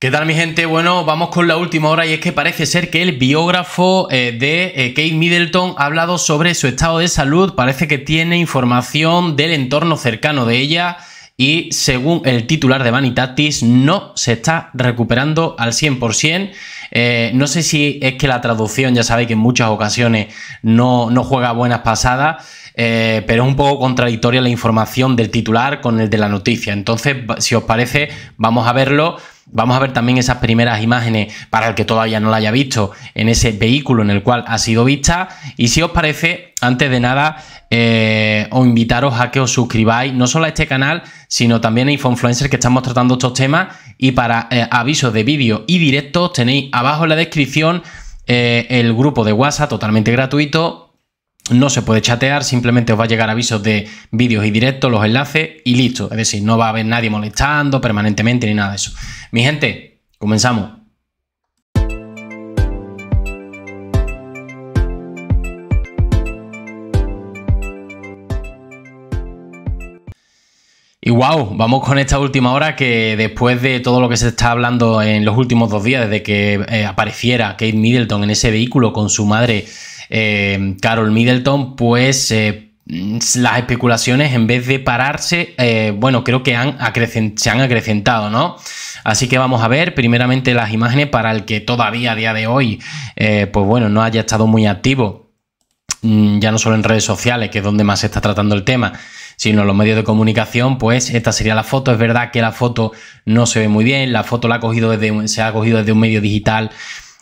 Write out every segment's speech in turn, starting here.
¿Qué tal mi gente? Bueno, vamos con la última hora y es que parece ser que el biógrafo eh, de eh, Kate Middleton ha hablado sobre su estado de salud, parece que tiene información del entorno cercano de ella y según el titular de Vanitatis no se está recuperando al 100%. Eh, no sé si es que la traducción, ya sabéis que en muchas ocasiones no, no juega buenas pasadas. pero es un poco contradictoria la información del titular con el de la noticia. Entonces, si os parece, vamos a verlo Vamos a ver también esas primeras imágenes para el que todavía no la haya visto en ese vehículo en el cual ha sido vista. Y si os parece, antes de nada, eh, os invitaros a que os suscribáis no solo a este canal, sino también a Influencers que estamos tratando estos temas. Y para eh, avisos de vídeo y directos tenéis abajo en la descripción eh, el grupo de WhatsApp totalmente gratuito no se puede chatear, simplemente os va a llegar avisos de vídeos y directos, los enlaces y listo. Es decir, no va a haber nadie molestando permanentemente ni nada de eso. Mi gente, comenzamos. Y wow, vamos con esta última hora que después de todo lo que se está hablando en los últimos dos días, desde que eh, apareciera Kate Middleton en ese vehículo con su madre Em, Carol Middleton, pues eh, las especulaciones en vez de pararse, eh, bueno, creo que han se han acrecentado, ¿no? Así que vamos a ver primeramente las imágenes para el que todavía a día de hoy, eh, pues bueno, no haya estado muy activo, mm, ya no solo en redes sociales, que es donde más se está tratando el tema, sino en los medios de comunicación, pues esta sería la foto. Es verdad que la foto no se ve muy bien, la foto la ha cogido desde, se ha cogido desde un medio digital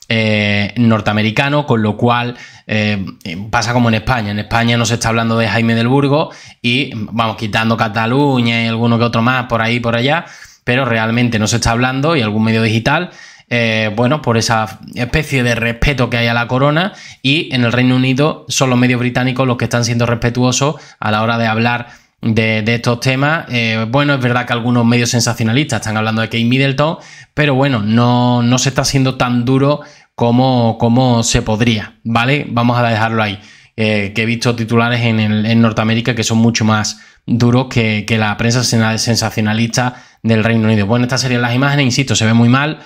eh, norteamericano, con lo cual eh, pasa como en España. En España no se está hablando de Jaime del Burgo y vamos quitando Cataluña y alguno que otro más por ahí por allá, pero realmente no se está hablando y algún medio digital. Eh, bueno, por esa especie de respeto que hay a la corona y en el Reino Unido son los medios británicos los que están siendo respetuosos a la hora de hablar de, estos temas. Eh, bueno, es verdad que algunos medios sensacionalistas están hablando de Kate Middleton, pero bueno, no, no se está siendo tan duro como, como se podría, ¿vale? Vamos a dejarlo ahí. Eh, que he visto titulares en, en, Norteamérica que son mucho más duros que, que, la prensa sensacionalista del Reino Unido. Bueno, estas serían las imágenes, insisto, se ve muy mal.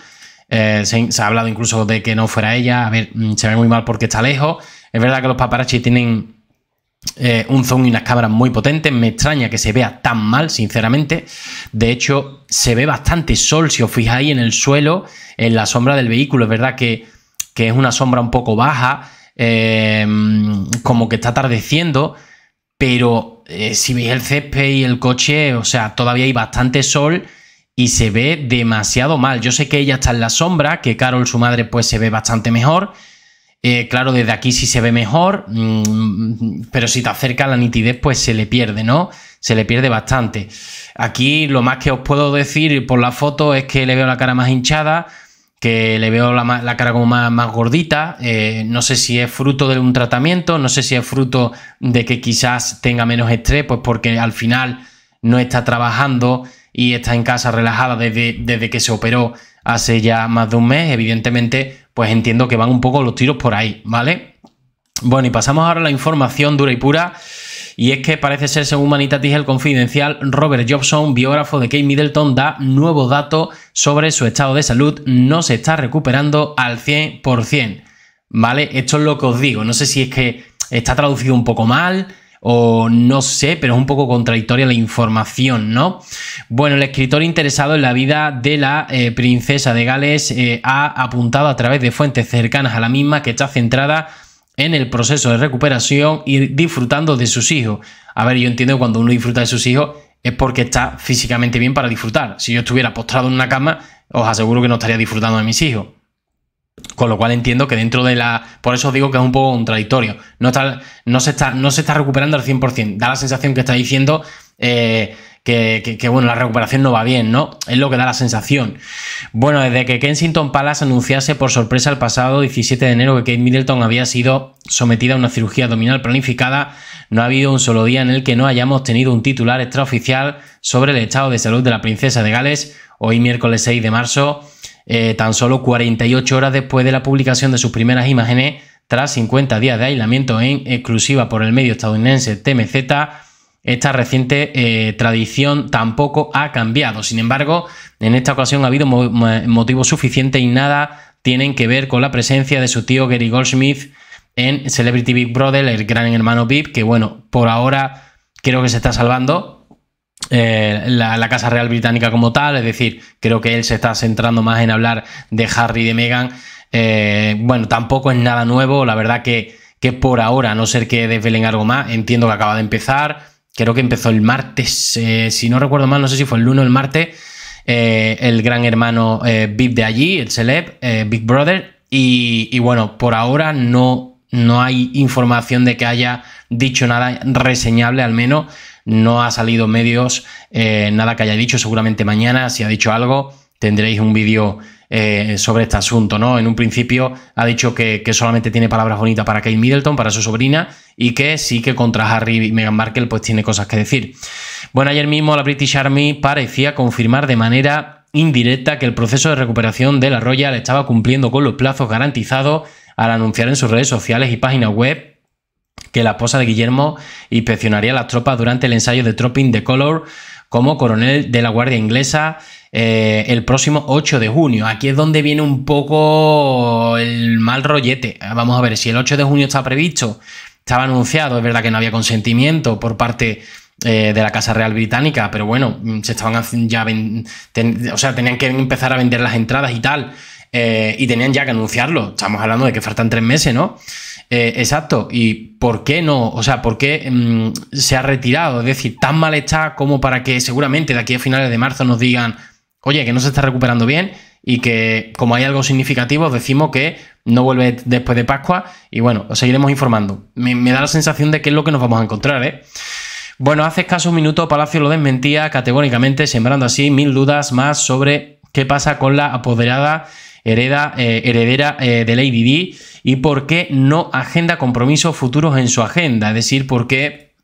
Eh, se, ha hablado incluso de que no fuera ella. A ver, mm, se ve muy mal porque está lejos. Es verdad que los paparazzi tienen eh, un zoom y unas cámaras muy potentes. Me extraña que se vea tan mal, sinceramente. De hecho, se ve bastante sol, si os fijáis, en el suelo, en la sombra del vehículo. Es verdad que, es una sombra un poco baja, eh, como que está atardeciendo, pero eh, si veis el césped y el coche, o sea, todavía hay bastante sol y se ve demasiado mal. Yo sé que ella está en la sombra, que Carol, su madre, pues se ve bastante mejor. Eh, claro, desde aquí sí se ve mejor, mm, pero si te acerca la nitidez, pues se le pierde, ¿no? Se le pierde bastante. Aquí lo más que os puedo decir por la foto es que le veo la cara más hinchada, que le veo la, cara como más, gordita. Eh, no sé si es fruto de un tratamiento, no sé si es fruto de que quizás tenga menos estrés, pues porque al final no está trabajando y está en casa relajada desde, desde que se operó hace ya más de un mes. Evidentemente pues entiendo que van un poco los tiros por ahí, ¿vale? Bueno, y pasamos ahora a la información dura y pura. Y es que parece ser, según Manitatis el Confidencial, Robert Jobson, biógrafo de Kate Middleton, da nuevo dato sobre su estado de salud. No se está recuperando al 100%. ¿Vale? Esto es lo que os digo. No sé si es que está traducido un poco mal, o no sé, pero es un poco contradictoria la información, ¿no? Bueno, el escritor interesado en la vida de la eh, princesa de Gales eh, ha apuntado a través de fuentes cercanas a la misma que está centrada en el proceso de recuperación y disfrutando de sus hijos. A ver, yo entiendo que cuando uno disfruta de sus hijos es porque está físicamente bien para disfrutar. Si yo estuviera postrado en una cama, os aseguro que no estaría disfrutando de mis hijos. Con lo cual entiendo que dentro de la. Por eso os digo que es un poco contradictorio. No, no, se, está, no se está recuperando al 100%. Da la sensación que está diciendo eh, que, bueno, la recuperación no va bien, ¿no? Es lo que da la sensación. Bueno, desde que Kensington Palace anunciase por sorpresa el pasado 17 de enero que Kate Middleton había sido sometida a una cirugía abdominal planificada, no ha habido un solo día en el que no hayamos tenido un titular extraoficial sobre el estado de salud de la princesa de Gales. Hoy miércoles 6 de marzo eh, tan solo 48 horas después de la publicación de sus primeras imágenes, tras 50 días de aislamiento en exclusiva por el medio estadounidense TMZ, esta reciente eh, tradición tampoco ha cambiado. Sin embargo, en esta ocasión ha habido motivos motivo suficiente y nada tienen que ver con la presencia de su tío Gary Goldsmith en Celebrity Big Brother, el gran hermano VIP, que bueno, por ahora creo que se está salvando, eh, la, Casa Real Británica como tal, es decir, creo que él se está centrando más en hablar de Harry y de Meghan. Eh, bueno, tampoco es nada nuevo, la verdad que, que por ahora, no ser que desvelen algo más, entiendo que acaba de empezar, creo que empezó el martes, eh, si no recuerdo mal, no sé si fue el lunes o el martes, el gran hermano VIP de allí, el Celeb, Big Brother, y, y, bueno, por ahora no, no hay información de que haya dicho nada reseñable al menos no ha salido medios eh, nada que haya dicho. Seguramente mañana, si ha dicho algo, tendréis un vídeo eh, sobre este asunto, ¿no? En un principio ha dicho que, solamente tiene palabras bonitas para Kate Middleton, para su sobrina, y que sí que contra Harry y Meghan Markle pues tiene cosas que decir. Bueno, ayer mismo la British Army parecía confirmar de manera indirecta que el proceso de recuperación de la Royal estaba cumpliendo con los plazos garantizados al anunciar en sus redes sociales y página web que la esposa de Guillermo inspeccionaría las tropas durante el ensayo de Tropping the Color como coronel de la Guardia Inglesa eh, el próximo 8 de junio. Aquí es donde viene un poco el mal rollete. Ah, vamos a ver, si el 8 de junio está previsto, estaba anunciado, es verdad que no había consentimiento por parte eh, de la Casa Real Británica, pero bueno, mm, se estaban ya, o sea, tenían que empezar a vender las entradas y tal. Eh, y tenían ya que anunciarlo. Estamos hablando de que faltan tres meses, ¿no? Eh, exacto. ¿Y por qué no? O sea, ¿por qué mm, se ha retirado? Es decir, tan mal está como para que seguramente de aquí a finales de marzo nos digan, oye, que no se está recuperando bien y que como hay algo significativo, decimos que no vuelve después de Pascua y bueno, os seguiremos informando. Me, me da la sensación de que es lo que nos vamos a encontrar, ¿eh? Bueno, hace escaso un minuto Palacio lo desmentía categóricamente, sembrando así mil dudas más sobre qué pasa con la apoderada hereda, eh, heredera del eh, de Lady y por qué no agenda compromisos futuros en su agenda, es decir, porque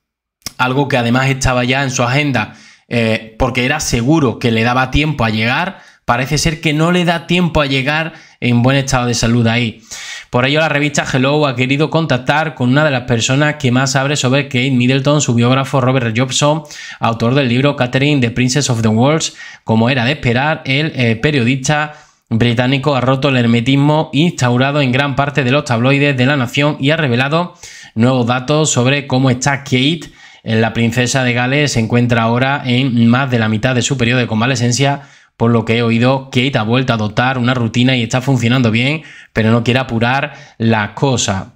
algo que además estaba ya en su agenda, eh, porque era seguro que le daba tiempo a llegar, parece ser que no le da tiempo a llegar en buen estado de salud ahí. Por ello, la revista Hello ha querido contactar con una de las personas que más sabe sobre Kate Middleton, su biógrafo Robert Jobson, autor del libro Catherine, The Princess of the Worlds, como era de esperar, el periodista británico ha roto el hermetismo instaurado en gran parte de los tabloides de la nación y ha revelado nuevos datos sobre cómo está Kate. Eh, la princesa de Gales se encuentra ahora en más de la mitad de su periodo de convalescencia, por lo que he oído, Kate ha vuelto a adoptar una rutina y está funcionando bien, pero no quiere apurar las cosas.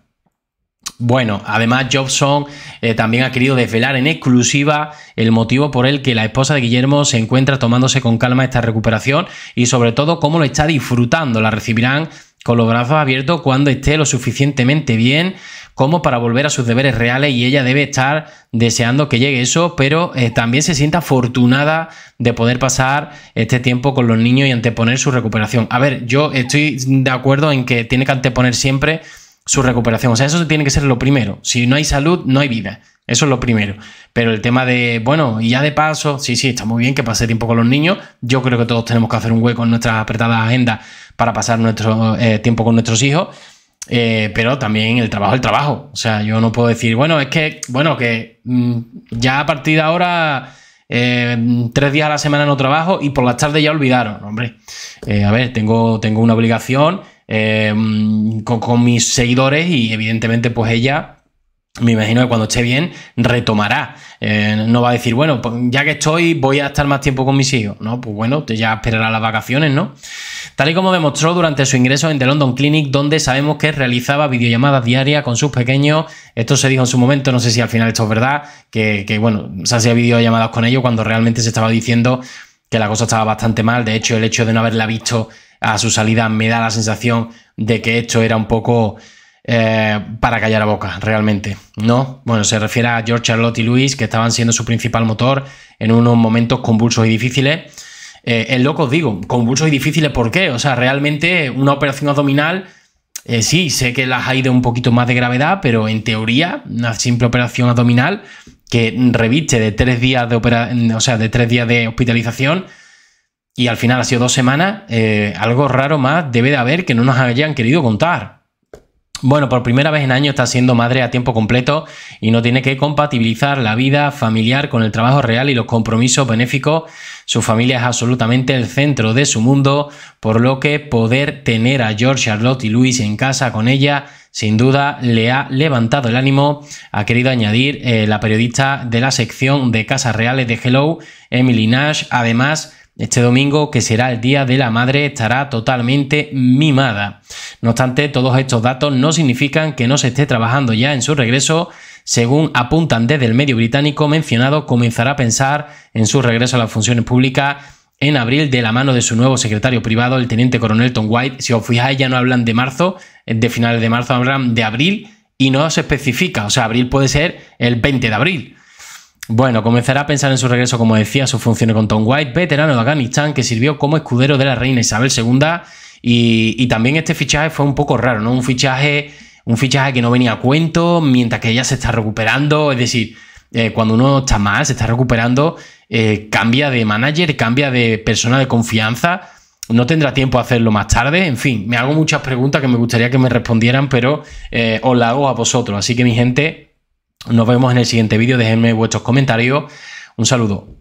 Bueno, además Jobson eh, también ha querido desvelar en exclusiva el motivo por el que la esposa de Guillermo se encuentra tomándose con calma esta recuperación y sobre todo cómo lo está disfrutando. La recibirán con los brazos abiertos cuando esté lo suficientemente bien como para volver a sus deberes reales y ella debe estar deseando que llegue eso, pero eh, también se sienta afortunada de poder pasar este tiempo con los niños y anteponer su recuperación. A ver, yo estoy de acuerdo en que tiene que anteponer siempre su recuperación. O sea, eso tiene que ser lo primero. Si no hay salud, no hay vida. Eso es lo primero. Pero el tema de, bueno, y ya de paso, sí, sí, está muy bien que pase tiempo con los niños. Yo creo que todos tenemos que hacer un hueco en nuestras apretadas agendas para pasar nuestro eh, tiempo con nuestros hijos. Eh, pero también el trabajo, el trabajo. O sea, yo no puedo decir, bueno, es que, bueno, que mm, ya a partir de ahora eh, tres días a la semana no trabajo y por las tardes ya olvidaron. Hombre, a ver, tengo, tengo una obligación Em, con, mis seguidores y evidentemente pues ella me imagino que cuando esté bien retomará. Eh, no va a decir, bueno, pues, ya que estoy, voy a estar más tiempo con mis hijos. No, pues bueno, ya esperará las vacaciones, ¿no? Tal y como demostró durante su ingreso en The London Clinic, donde sabemos que realizaba videollamadas diarias con sus pequeños. Esto se dijo en su momento, no sé si al final esto es verdad, que bueno, se hacía videollamadas con ellos cuando realmente se estaba diciendo que la cosa estaba bastante mal. De hecho, el hecho de no haberla visto a su salida me da la sensación de que esto era un poco eh, para callar a boca, realmente, ¿no? Bueno, se refiere a George Charlotte y Luis, que estaban siendo su principal motor en unos momentos convulsos y difíciles. El eh, es loco, os digo, convulsos y difíciles, ¿por qué? O sea, realmente una operación abdominal, eh, sí, sé que las hay de un poquito más de gravedad, pero en teoría, una simple operación abdominal que reviste de tres días de, o sea, de, tres días de hospitalización y al final ha sido dos semanas, eh, algo raro más debe de haber que no nos hayan querido contar. Bueno, por primera vez en año está siendo madre a tiempo completo y no tiene que compatibilizar la vida familiar con el trabajo real y los compromisos benéficos. Su familia es absolutamente el centro de su mundo, por lo que poder tener a George, Charlotte y Luis en casa con ella sin duda le ha levantado el ánimo, ha querido añadir eh, la periodista de la sección de Casas Reales de Hello, Emily Nash. Además, este domingo, que será el Día de la Madre, estará totalmente mimada. No obstante, todos estos datos no significan que no se esté trabajando ya en su regreso. Según apuntan desde el medio británico mencionado, comenzará a pensar en su regreso a las funciones públicas en abril de la mano de su nuevo secretario privado, el teniente coronel Tom White. Si os fijáis, ya no hablan de marzo, de finales de marzo, hablan de abril y no se especifica. O sea, abril puede ser el 20 de abril bueno, comenzará a pensar en su regreso, como decía, sus funciones con Tom White, veterano de Afganistán, que sirvió como escudero de la reina Isabel II. Y, también este fichaje fue un poco raro, ¿no? Un fichaje, un fichaje que no venía a cuento, mientras que ella se está recuperando. Es decir, eh, cuando uno está mal, se está recuperando, eh, cambia de manager, cambia de persona de confianza no tendrá tiempo a hacerlo más tarde. En fin, me hago muchas preguntas que me gustaría que me respondieran, pero eh, os la hago a vosotros. Así que mi gente, nos vemos en el siguiente vídeo. Déjenme vuestros comentarios. Un saludo.